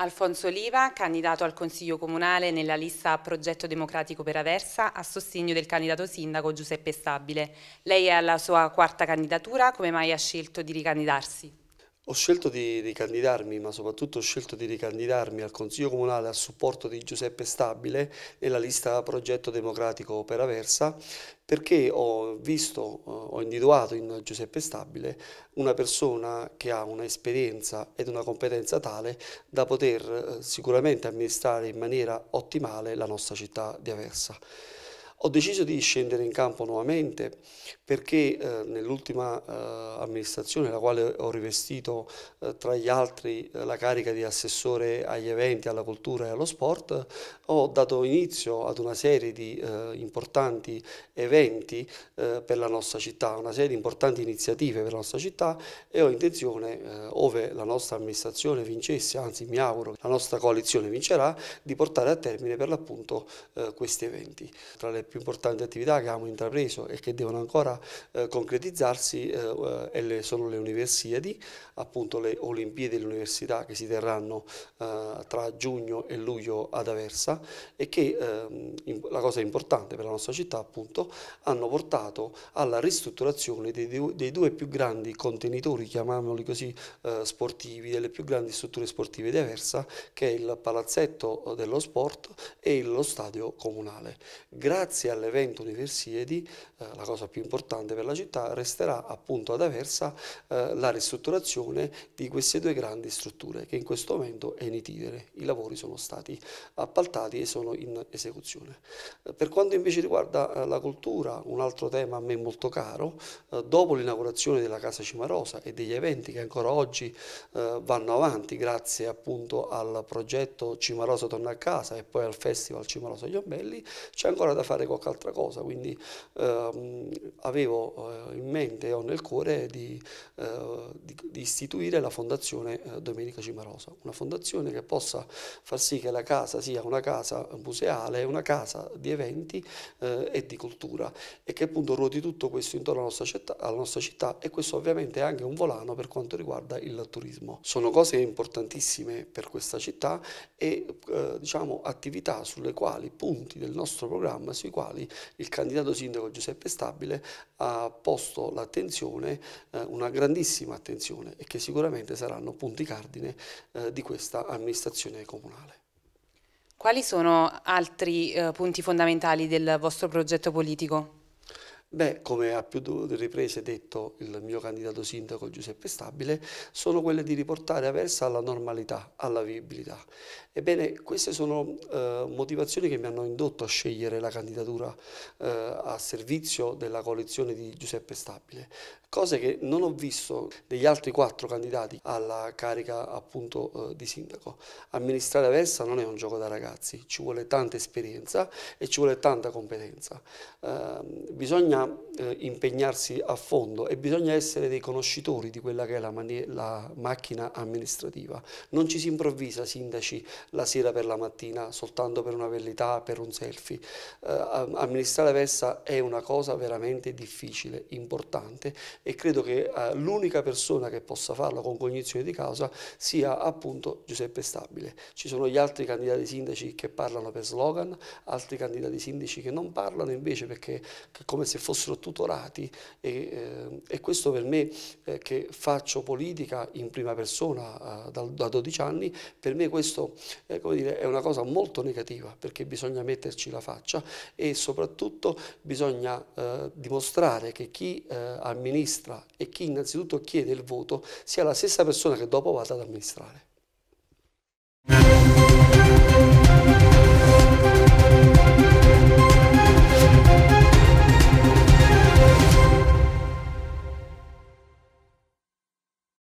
Alfonso Oliva, candidato al Consiglio Comunale nella lista Progetto Democratico per Aversa, a sostegno del candidato sindaco Giuseppe Stabile. Lei è alla sua quarta candidatura, come mai ha scelto di ricandidarsi? Ho scelto di ricandidarmi, ma soprattutto ho scelto di ricandidarmi al Consiglio Comunale a supporto di Giuseppe Stabile nella lista Progetto Democratico per Aversa, perché ho visto, eh, ho individuato in Giuseppe Stabile una persona che ha un'esperienza ed una competenza tale da poter eh, sicuramente amministrare in maniera ottimale la nostra città di Aversa. Ho deciso di scendere in campo nuovamente perché eh, nell'ultima eh, amministrazione, la quale ho rivestito eh, tra gli altri eh, la carica di assessore agli eventi, alla cultura e allo sport, ho dato inizio ad una serie di eh, importanti eventi eh, per la nostra città, una serie di importanti iniziative per la nostra città e ho intenzione, ove la nostra amministrazione vincesse, anzi mi auguro che la nostra coalizione vincerà, di portare a termine per l'appunto questi eventi. Tra le più importanti attività che abbiamo intrapreso e che devono ancora eh, concretizzarsi eh, eh le, sono le universiadi, appunto le Olimpiadi dell'Università che si terranno eh, tra giugno e luglio ad Aversa e che, ehm, in, la cosa importante per la nostra città appunto, hanno portato alla ristrutturazione dei, dei due più grandi contenitori, chiamiamoli così, eh, sportivi, delle più grandi strutture sportive di Aversa, che è il palazzetto dello sport e lo stadio comunale. Grazie grazie all'evento di eh, la cosa più importante per la città, resterà appunto ad Aversa eh, la ristrutturazione di queste due grandi strutture che in questo momento è in itinere. I lavori sono stati appaltati e sono in esecuzione. Eh, per quanto invece riguarda eh, la cultura, un altro tema a me molto caro, eh, dopo l'inaugurazione della Casa Cimarosa e degli eventi che ancora oggi vanno avanti grazie appunto al progetto Cimarosa torna a casa e poi al Festival Cimarosa Gli Ombelli, c'è ancora da fare qualche altra cosa, quindi ehm, avevo eh, in mente o nel cuore di, eh, di, di istituire la Fondazione eh, Domenica Cimarosa, una fondazione che possa far sì che la casa sia una casa museale, una casa di eventi eh, e di cultura e che appunto ruoti tutto questo intorno alla nostra, città, alla nostra città e questo ovviamente è anche un volano per quanto riguarda il turismo. Sono cose importantissime per questa città e eh, diciamo attività sulle quali punti del nostro programma sui quali quali il candidato sindaco Giuseppe Stabile ha posto l'attenzione, eh, una grandissima attenzione e che sicuramente saranno punti cardine eh, di questa amministrazione comunale. Quali sono altri eh, punti fondamentali del vostro progetto politico? Beh, come ha più riprese detto il mio candidato sindaco Giuseppe Stabile, sono quelle di riportare Aversa alla normalità, alla viabilità. Ebbene, queste sono eh, motivazioni che mi hanno indotto a scegliere la candidatura eh, a servizio della coalizione di Giuseppe Stabile, cose che non ho visto degli altri quattro candidati alla carica appunto eh, di sindaco. Amministrare Aversa non è un gioco da ragazzi, ci vuole tanta esperienza e ci vuole tanta competenza. Ehm, bisogna eh, impegnarsi a fondo e bisogna essere dei conoscitori di quella che è la, la, macchina amministrativa. Non ci si improvvisa sindaci la sera per la mattina soltanto per una velleità, per un selfie. Eh, amministrare Versa è una cosa veramente difficile, importante e credo che eh, l'unica persona che possa farlo con cognizione di causa sia appunto Giuseppe Stabile. Ci sono gli altri candidati sindaci che parlano per slogan, altri candidati sindaci che non parlano invece perché come se fosse fossero tutorati e, eh, e questo per me eh, che faccio politica in prima persona eh, da, da 12 anni, per me questo dire, è una cosa molto negativa perché bisogna metterci la faccia e soprattutto bisogna dimostrare che chi amministra e chi innanzitutto chiede il voto sia la stessa persona che dopo vada ad amministrare.